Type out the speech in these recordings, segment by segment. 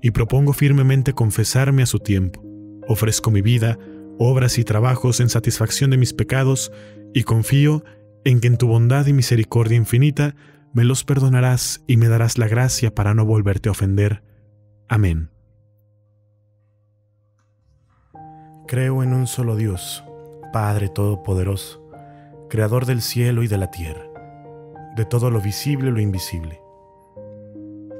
y propongo firmemente confesarme a su tiempo. Ofrezco mi vida, obras y trabajos en satisfacción de mis pecados, y confío en que en tu bondad y misericordia infinita me los perdonarás y me darás la gracia para no volverte a ofender. Amén. Creo en un solo Dios, Padre Todopoderoso, Creador del cielo y de la tierra, de todo lo visible y lo invisible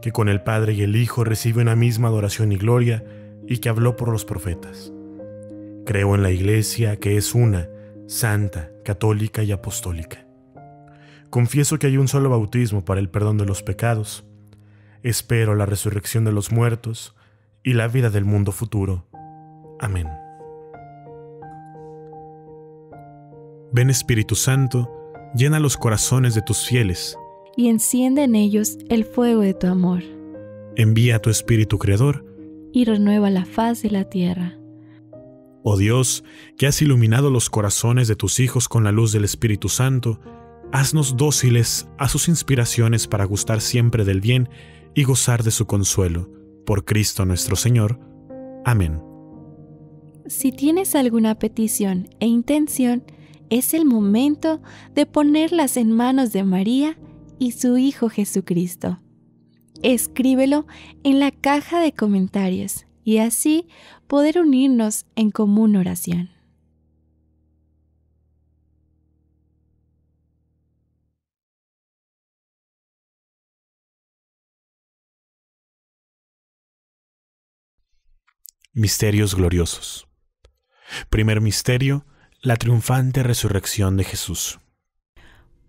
que con el Padre y el Hijo recibe una misma adoración y gloria, y que habló por los profetas. Creo en la Iglesia, que es una, santa, católica y apostólica. Confieso que hay un solo bautismo para el perdón de los pecados. Espero la resurrección de los muertos y la vida del mundo futuro. Amén. Ven Espíritu Santo, llena los corazones de tus fieles y enciende en ellos el fuego de tu amor. Envía a tu Espíritu Creador y renueva la faz de la tierra. Oh Dios, que has iluminado los corazones de tus hijos con la luz del Espíritu Santo, haznos dóciles a sus inspiraciones para gustar siempre del bien y gozar de su consuelo. Por Cristo nuestro Señor. Amén. Si tienes alguna petición e intención, es el momento de ponerlas en manos de María, y su Hijo Jesucristo. Escríbelo en la caja de comentarios y así poder unirnos en común oración. Misterios gloriosos. Primer misterio, la triunfante resurrección de Jesús.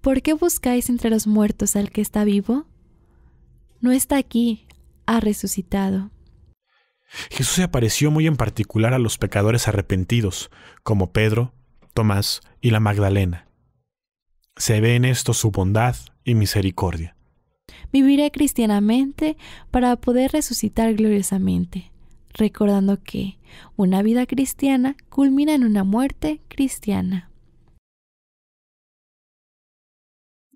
¿Por qué buscáis entre los muertos al que está vivo? No está aquí, ha resucitado. Jesús se apareció muy en particular a los pecadores arrepentidos, como Pedro, Tomás y la Magdalena. Se ve en esto su bondad y misericordia. Viviré cristianamente para poder resucitar gloriosamente, recordando que una vida cristiana culmina en una muerte cristiana.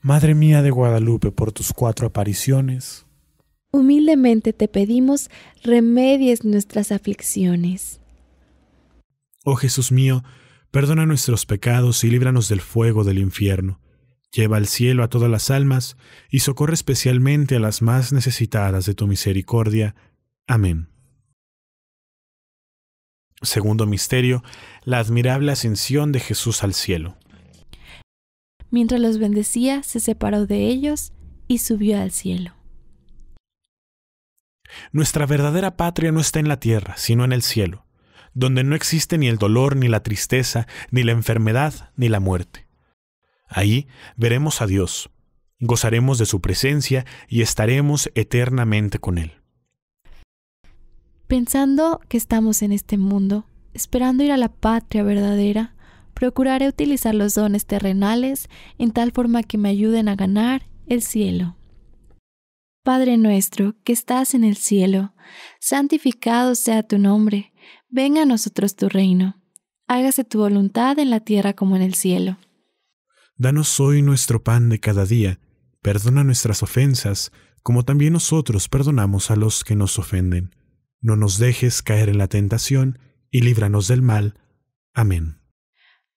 Madre mía de Guadalupe, por tus cuatro apariciones, humildemente te pedimos remedies nuestras aflicciones. Oh Jesús mío, perdona nuestros pecados y líbranos del fuego del infierno. Lleva al cielo a todas las almas y socorre especialmente a las más necesitadas de tu misericordia. Amén. Segundo misterio, la admirable ascensión de Jesús al cielo. Mientras los bendecía, se separó de ellos y subió al cielo. Nuestra verdadera patria no está en la tierra, sino en el cielo, donde no existe ni el dolor, ni la tristeza, ni la enfermedad, ni la muerte. Ahí veremos a Dios, gozaremos de su presencia y estaremos eternamente con Él. Pensando que estamos en este mundo, esperando ir a la patria verdadera, Procuraré utilizar los dones terrenales en tal forma que me ayuden a ganar el cielo. Padre nuestro que estás en el cielo, santificado sea tu nombre, venga a nosotros tu reino, hágase tu voluntad en la tierra como en el cielo. Danos hoy nuestro pan de cada día, perdona nuestras ofensas, como también nosotros perdonamos a los que nos ofenden. No nos dejes caer en la tentación, y líbranos del mal. Amén.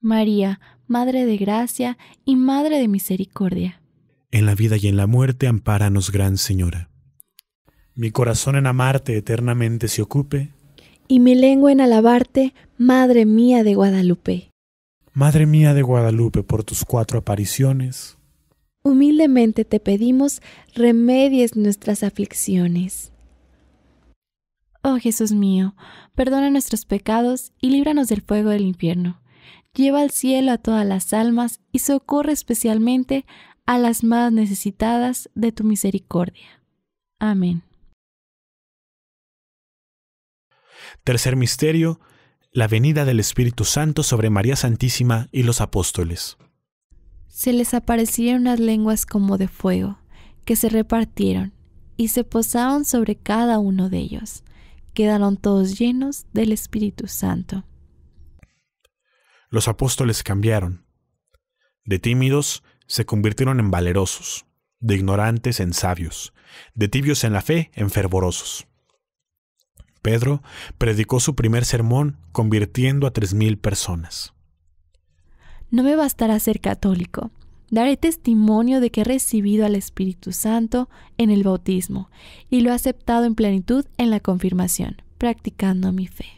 María, Madre de Gracia y Madre de Misericordia. En la vida y en la muerte, ampáranos, Gran Señora. Mi corazón en amarte eternamente se ocupe. Y mi lengua en alabarte, Madre mía de Guadalupe. Madre mía de Guadalupe, por tus cuatro apariciones. Humildemente te pedimos, remedies nuestras aflicciones. Oh Jesús mío, perdona nuestros pecados y líbranos del fuego del infierno lleva al cielo a todas las almas y socorre especialmente a las más necesitadas de tu misericordia. Amén. Tercer misterio, la venida del Espíritu Santo sobre María Santísima y los apóstoles. Se les aparecieron las lenguas como de fuego, que se repartieron y se posaron sobre cada uno de ellos. Quedaron todos llenos del Espíritu Santo los apóstoles cambiaron. De tímidos se convirtieron en valerosos, de ignorantes en sabios, de tibios en la fe en fervorosos. Pedro predicó su primer sermón convirtiendo a tres mil personas. No me bastará ser católico. Daré testimonio de que he recibido al Espíritu Santo en el bautismo y lo he aceptado en plenitud en la confirmación, practicando mi fe.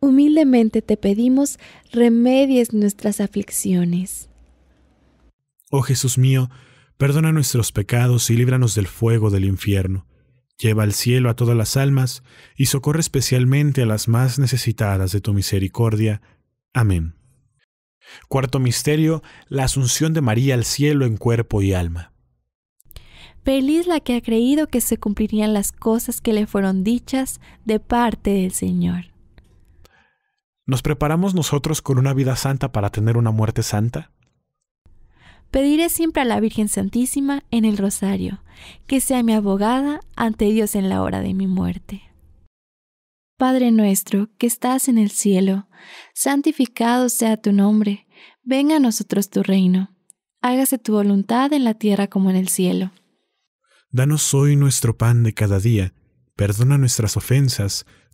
Humildemente te pedimos remedies nuestras aflicciones. Oh Jesús mío, perdona nuestros pecados y líbranos del fuego del infierno. Lleva al cielo a todas las almas y socorre especialmente a las más necesitadas de tu misericordia. Amén. Cuarto misterio, la asunción de María al cielo en cuerpo y alma. Feliz la que ha creído que se cumplirían las cosas que le fueron dichas de parte del Señor. ¿Nos preparamos nosotros con una vida santa para tener una muerte santa? Pediré siempre a la Virgen Santísima en el rosario, que sea mi abogada ante Dios en la hora de mi muerte. Padre nuestro que estás en el cielo, santificado sea tu nombre, venga a nosotros tu reino, hágase tu voluntad en la tierra como en el cielo. Danos hoy nuestro pan de cada día, perdona nuestras ofensas,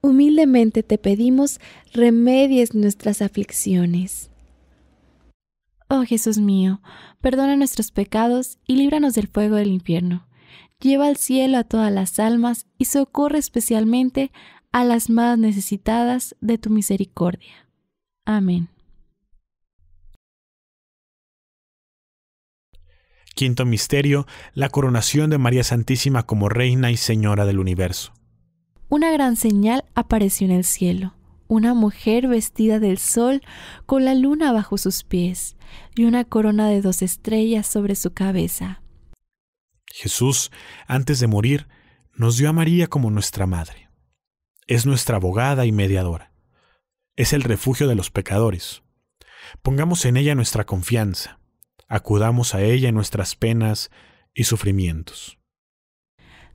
Humildemente te pedimos remedies nuestras aflicciones. Oh Jesús mío, perdona nuestros pecados y líbranos del fuego del infierno. Lleva al cielo a todas las almas y socorre especialmente a las más necesitadas de tu misericordia. Amén. Quinto Misterio, la coronación de María Santísima como Reina y Señora del Universo. Una gran señal apareció en el cielo, una mujer vestida del sol con la luna bajo sus pies y una corona de dos estrellas sobre su cabeza. Jesús, antes de morir, nos dio a María como nuestra madre. Es nuestra abogada y mediadora. Es el refugio de los pecadores. Pongamos en ella nuestra confianza. Acudamos a ella en nuestras penas y sufrimientos.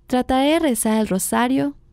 Trataré de rezar el rosario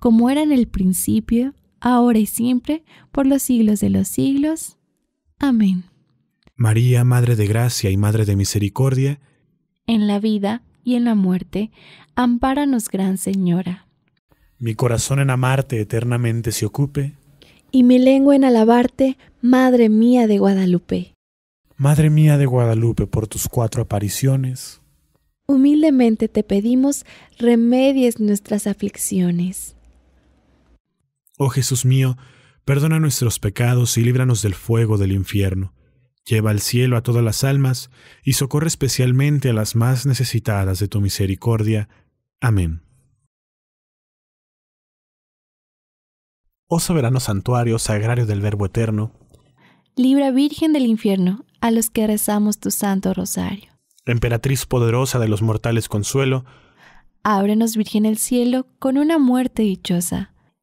como era en el principio, ahora y siempre, por los siglos de los siglos. Amén. María, Madre de Gracia y Madre de Misericordia, en la vida y en la muerte, ampáranos, Gran Señora. Mi corazón en amarte eternamente se ocupe, y mi lengua en alabarte, Madre mía de Guadalupe. Madre mía de Guadalupe, por tus cuatro apariciones, humildemente te pedimos remedies nuestras aflicciones. Oh Jesús mío, perdona nuestros pecados y líbranos del fuego del infierno. Lleva al cielo a todas las almas y socorre especialmente a las más necesitadas de tu misericordia. Amén. Oh soberano santuario sagrario del Verbo Eterno, libra Virgen del infierno a los que rezamos tu santo rosario. Emperatriz poderosa de los mortales consuelo, ábrenos Virgen el cielo con una muerte dichosa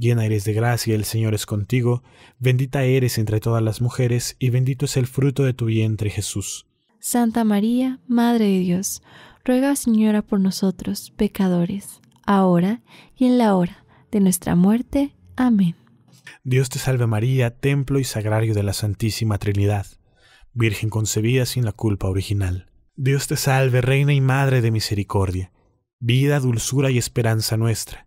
Llena eres de gracia, el Señor es contigo, bendita eres entre todas las mujeres, y bendito es el fruto de tu vientre Jesús. Santa María, Madre de Dios, ruega Señora por nosotros, pecadores, ahora y en la hora de nuestra muerte. Amén. Dios te salve María, templo y sagrario de la Santísima Trinidad, Virgen concebida sin la culpa original. Dios te salve, Reina y Madre de Misericordia, vida, dulzura y esperanza nuestra.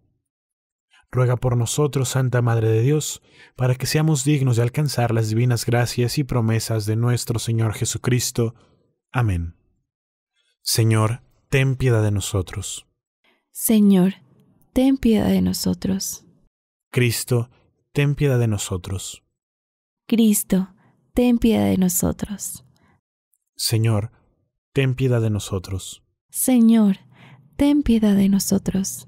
ruega por nosotros, Santa Madre de Dios, para que seamos dignos de alcanzar las divinas gracias y promesas de nuestro Señor Jesucristo. Amén. Señor, ten piedad de nosotros. Señor, ten piedad de nosotros. Cristo, ten piedad de nosotros. Cristo, ten piedad de nosotros. Señor, ten piedad de nosotros. Señor, ten piedad de nosotros.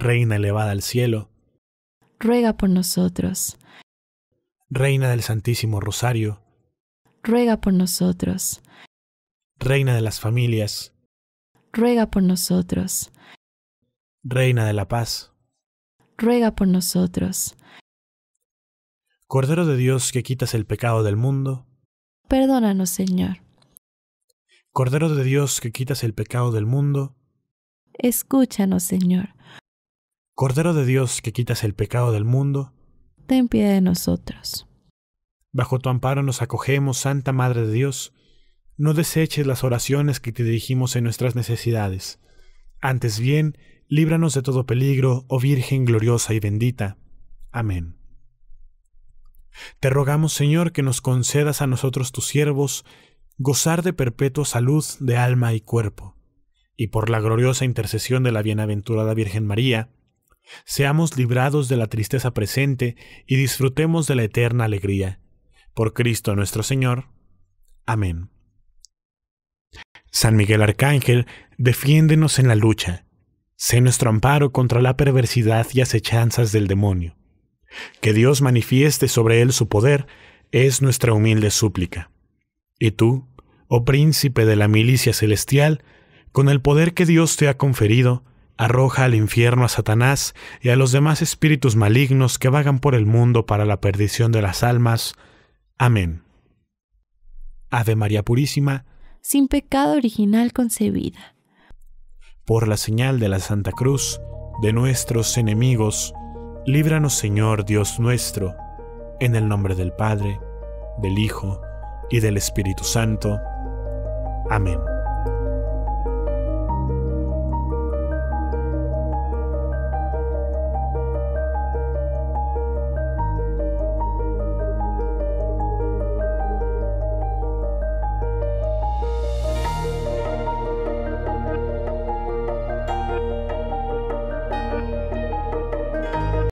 Reina elevada al cielo, ruega por nosotros. Reina del Santísimo Rosario, ruega por nosotros. Reina de las familias, ruega por nosotros. Reina de la paz, ruega por nosotros. Cordero de Dios que quitas el pecado del mundo, perdónanos Señor. Cordero de Dios que quitas el pecado del mundo, escúchanos Señor. Cordero de Dios que quitas el pecado del mundo, ten piedad de nosotros. Bajo tu amparo nos acogemos, Santa Madre de Dios. No deseches las oraciones que te dirigimos en nuestras necesidades. Antes bien, líbranos de todo peligro, oh Virgen gloriosa y bendita. Amén. Te rogamos, Señor, que nos concedas a nosotros tus siervos gozar de perpetua salud de alma y cuerpo, y por la gloriosa intercesión de la bienaventurada Virgen María, Seamos librados de la tristeza presente y disfrutemos de la eterna alegría. Por Cristo nuestro Señor. Amén. San Miguel Arcángel, defiéndenos en la lucha. Sé nuestro amparo contra la perversidad y acechanzas del demonio. Que Dios manifieste sobre él su poder es nuestra humilde súplica. Y tú, oh príncipe de la milicia celestial, con el poder que Dios te ha conferido, arroja al infierno a Satanás y a los demás espíritus malignos que vagan por el mundo para la perdición de las almas. Amén. Ave María Purísima, sin pecado original concebida. Por la señal de la Santa Cruz, de nuestros enemigos, líbranos Señor Dios nuestro, en el nombre del Padre, del Hijo y del Espíritu Santo. Amén.